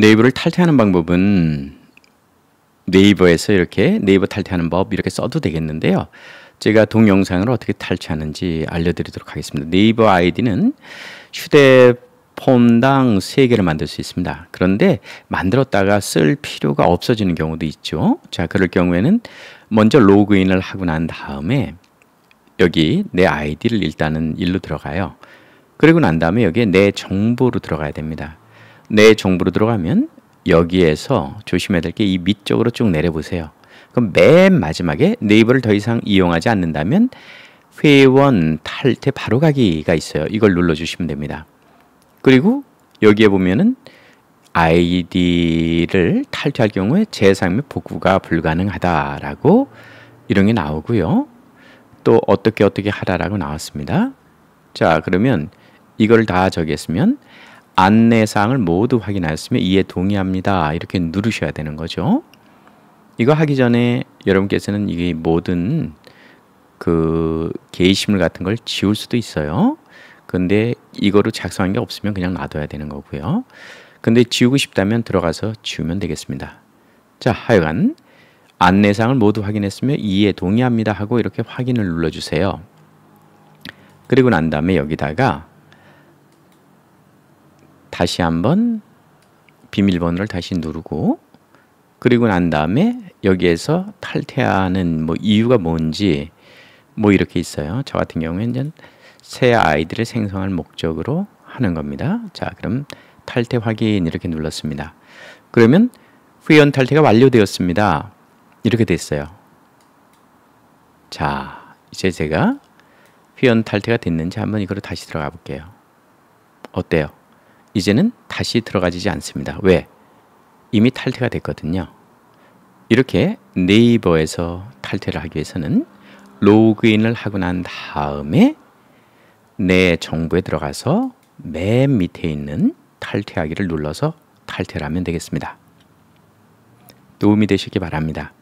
네이버를 탈퇴하는 방법은 네이버에서 이렇게 네이버 탈퇴하는 법 이렇게 써도 되겠는데요. 제가 동영상으로 어떻게 탈퇴하는지 알려드리도록 하겠습니다. 네이버 아이디는 휴대폰당 3개를 만들 수 있습니다. 그런데 만들었다가 쓸 필요가 없어지는 경우도 있죠. 자, 그럴 경우에는 먼저 로그인을 하고 난 다음에 여기 내 아이디를 일단은 일로 들어가요. 그리고 난 다음에 여기에 내 정보로 들어가야 됩니다. 내 정보로 들어가면 여기에서 조심해야 될 게 이 밑쪽으로 쭉 내려보세요. 그럼 맨 마지막에 네이버를 더 이상 이용하지 않는다면 회원 탈퇴 바로 가기가 있어요. 이걸 눌러주시면 됩니다. 그리고 여기에 보면은 아이디를 탈퇴할 경우에 재상 및 복구가 불가능하다라고 이런 게 나오고요. 또 어떻게 어떻게 하라라고 나왔습니다. 자 그러면 이걸 다 저기 했으면 안내사항을 모두 확인하였으며 이에 동의합니다. 이렇게 누르셔야 되는 거죠. 이거 하기 전에 여러분께서는 이게 모든 그 게시물 같은 걸 지울 수도 있어요. 근데 이거로 작성한 게 없으면 그냥 놔둬야 되는 거고요. 근데 지우고 싶다면 들어가서 지우면 되겠습니다. 자, 하여간 안내사항을 모두 확인했으며 이에 동의합니다 하고 이렇게 확인을 눌러주세요. 그리고 난 다음에 여기다가 다시 한번 비밀번호를 다시 누르고 그리고 난 다음에 여기에서 탈퇴하는 뭐 이유가 뭔지 뭐 이렇게 있어요. 저 같은 경우에는 새 아이들을 생성할 목적으로 하는 겁니다. 자, 그럼 탈퇴 확인 이렇게 눌렀습니다. 그러면 회원 탈퇴가 완료되었습니다. 이렇게 됐어요. 자, 이제 제가 회원 탈퇴가 됐는지 한번 이걸로 다시 들어가 볼게요. 어때요? 이제는 다시 들어가지지 않습니다. 왜? 이미 탈퇴가 됐거든요. 이렇게 네이버에서 탈퇴를 하기 위해서는 로그인을 하고 난 다음에 내 정보에 들어가서 맨 밑에 있는 탈퇴하기를 눌러서 탈퇴를 하면 되겠습니다. 도움이 되시기 바랍니다.